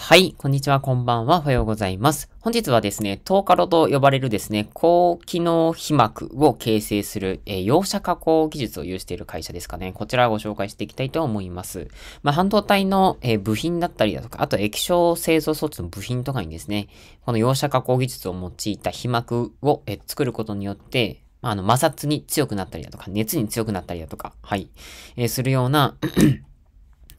はい、こんにちは、こんばんは、おはようございます。本日はですね、トーカロと呼ばれるですね、高機能被膜を形成する、えー、容赦加工技術を有している会社ですかね。こちらをご紹介していきたいと思います。まあ、半導体の、えー、部品だったりだとか、あと液晶製造装置の部品とかにですね、この容赦加工技術を用いた被膜を、えー、作ることによって、まあ、あの摩擦に強くなったりだとか、熱に強くなったりだとか、はい、えするような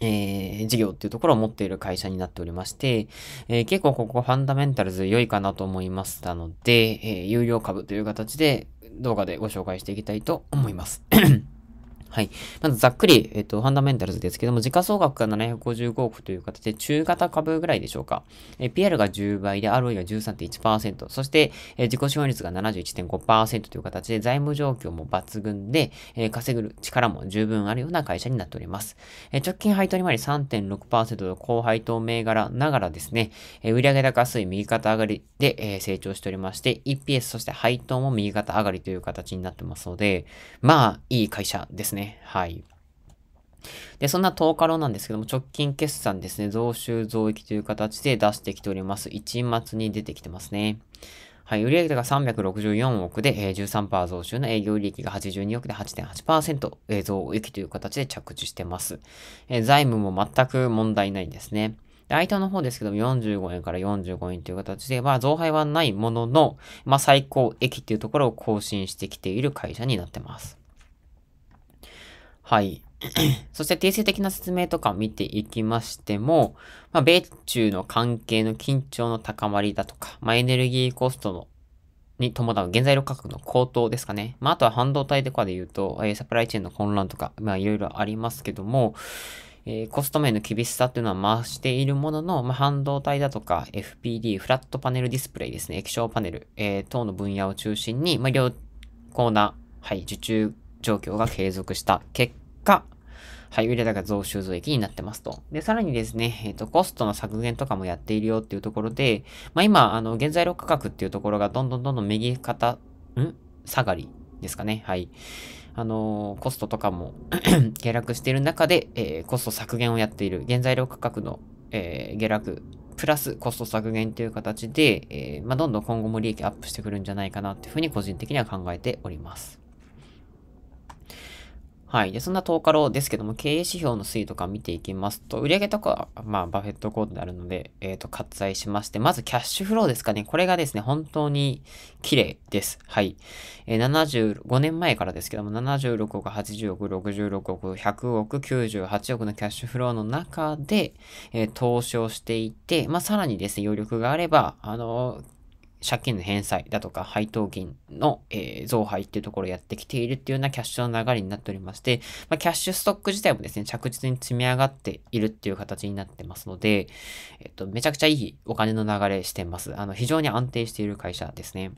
えー、事業っていうところを持っている会社になっておりまして、えー、結構ここファンダメンタルズ良いかなと思いましたので、えー、有料株という形で動画でご紹介していきたいと思います。はい。まずざっくり、えっと、ファンダメンタルズですけども、時価総額が755億という形で、中型株ぐらいでしょうか。え PR が10倍で、ROE が13.1%、そして、え自己資本率が71.5%という形で、財務状況も抜群で、え稼ぐ力も十分あるような会社になっております。え直近配当利回り3.6%と、高配当銘柄ながらですね、え売上高推右肩上がりで、え成長しておりまして、EPS そして配当も右肩上がりという形になってますので、まあ、いい会社ですね。ね。はい。で、そんな10日ロなんですけども、直近決算ですね、増収増益という形で出してきております。1末に出てきてますね。はい、売上が364億で、えー、13%増収の営業利益が82億で8.8%、えー、増益という形で着地してます。えー、財務も全く問題ないんですね。相手の方ですけども、45円から45円という形で、まあ、増配はないものの、まあ、最高益っていうところを更新してきている会社になってます。はい。そして定性的な説明とか見ていきましても、まあ、米中の関係の緊張の高まりだとか、まあ、エネルギーコストのに伴う原材料価格の高騰ですかね。まあ、あとは半導体とかで言うと、えサプライチェーンの混乱とか、まあ、いろいろありますけども、えー、コスト面の厳しさっていうのは増しているものの、まあ、半導体だとか FPD、フラットパネルディスプレイですね、液晶パネル、えー、等の分野を中心に、まあ、良好な、はい、受注状況が継続した結果、はい、売れ高増収増益になってますと。で、さらにですね、えっ、ー、と、コストの削減とかもやっているよっていうところで、まあ今、あの、原材料価格っていうところがどんどんどんどん右肩、ん下がりですかね。はい。あのー、コストとかも 下落している中で、えー、コスト削減をやっている。原材料価格の、えー、下落、プラスコスト削減という形で、えまあ、どんどん今後も利益アップしてくるんじゃないかなっていうふうに個人的には考えております。はい。で、そんな10日ローですけども、経営指標の推移とか見ていきますと、売上とかは、まあ、バフェットコードであるので、えっ、ー、と、割愛しまして、まずキャッシュフローですかね。これがですね、本当に綺麗です。はい。えー、75年前からですけども、76億、80億、66億、100億、98億のキャッシュフローの中で、えー、投資をしていて、まあ、さらにですね、余力があれば、あのー借金の返済だとか配当金の、えー、増配っていうところをやってきているっていうようなキャッシュの流れになっておりまして、まあ、キャッシュストック自体もですね、着実に積み上がっているっていう形になってますので、えっと、めちゃくちゃいいお金の流れしてます。あの、非常に安定している会社ですね。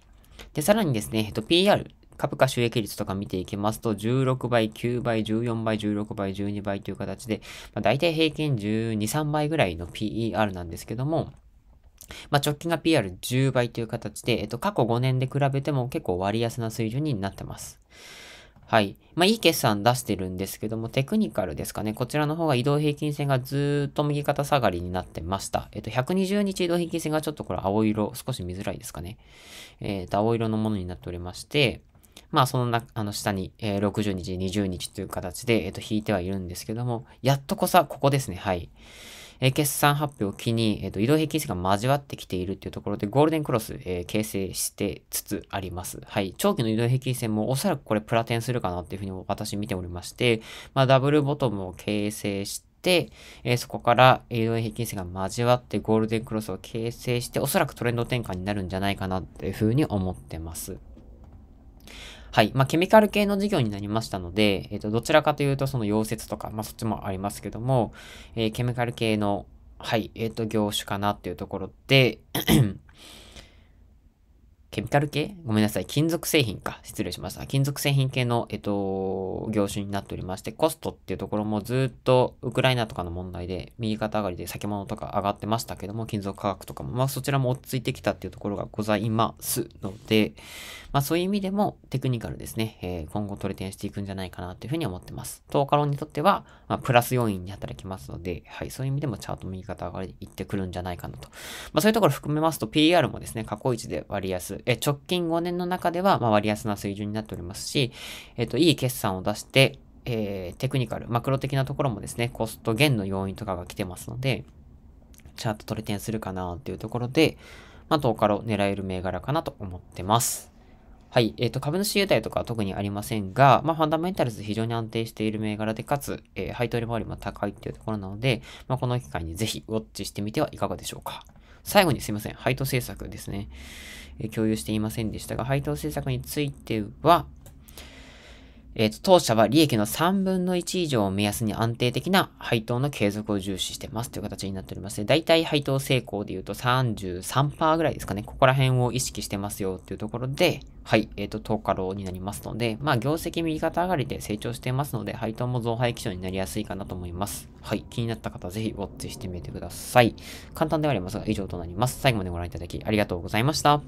で、さらにですね、えっと、PR 株価収益率とか見ていきますと、16倍、9倍、14倍、16倍、12倍という形で、まあ、大体平均12、3倍ぐらいの PER なんですけども、まあ、直近が PR10 倍という形で、えっと、過去5年で比べても結構割安な水準になってます。はい。まあ、いい決算出してるんですけども、テクニカルですかね。こちらの方が移動平均線がずっと右肩下がりになってました。えっと、120日移動平均線がちょっとこれ青色、少し見づらいですかね。えっと、青色のものになっておりまして、まあ、そのな、あの、下に、えー、60日、20日という形で、えっと、引いてはいるんですけども、やっとこさ、ここですね。はい。え決算発表を機に、えっ、と、移動平均線が交わってきているっていうところで、ゴールデンクロス、え形成してつつあります。はい。長期の移動平均線もおそらくこれプラテンするかなっていうふうに私見ておりまして、まあ、ダブルボトムを形成して、えー、そこから移動平均線が交わってゴールデンクロスを形成して、おそらくトレンド転換になるんじゃないかなっていうふうに思ってます。はい。まあ、ケミカル系の事業になりましたので、えっ、ー、と、どちらかというと、その溶接とか、まあ、そっちもありますけども、えー、ケミカル系の、はい、えっ、ー、と、業種かなっていうところでケミカル系ごめんなさい。金属製品か。失礼しました。金属製品系の、えっと、業種になっておりまして、コストっていうところもずっとウクライナとかの問題で、右肩上がりで先物とか上がってましたけども、金属価格とかも、まあそちらも落ち着いてきたっていうところがございますので、まあそういう意味でもテクニカルですね、えー、今後トレテしていくんじゃないかなっていうふうに思ってます。トーカロンにとっては、まあ、プラス要因に働きますので、はい、そういう意味でもチャート右肩上がりでいってくるんじゃないかなと。まあそういうところ含めますと PR もですね、過去一で割安え直近5年の中では、まあ、割安な水準になっておりますし、えっ、と、いい決算を出して、えー、テクニカル、マクロ的なところもですね、コスト減の要因とかが来てますので、チャートトレ転するかなっていうところで、まあ、10狙える銘柄かなと思ってます。はい。えっ、ー、と、株主優待とかは特にありませんが、まあ、ファンダメンタルズ非常に安定している銘柄で、かつ、えー、配当利回りも高いっていうところなので、まあ、この機会にぜひウォッチしてみてはいかがでしょうか。最後にすいません、配当政策ですね、えー、共有していませんでしたが、配当政策については、えっ、ー、と、当社は利益の3分の1以上を目安に安定的な配当の継続を重視してますという形になっておりますね。大体配当成功で言うと33%ぐらいですかね。ここら辺を意識してますよっていうところで、はい、えっ、ー、と、10日ロになりますので、まあ、業績右肩上がりで成長してますので、配当も増配基準になりやすいかなと思います。はい、気になった方、ぜひウォッチしてみてください。簡単ではありますが、以上となります。最後までご覧いただきありがとうございました。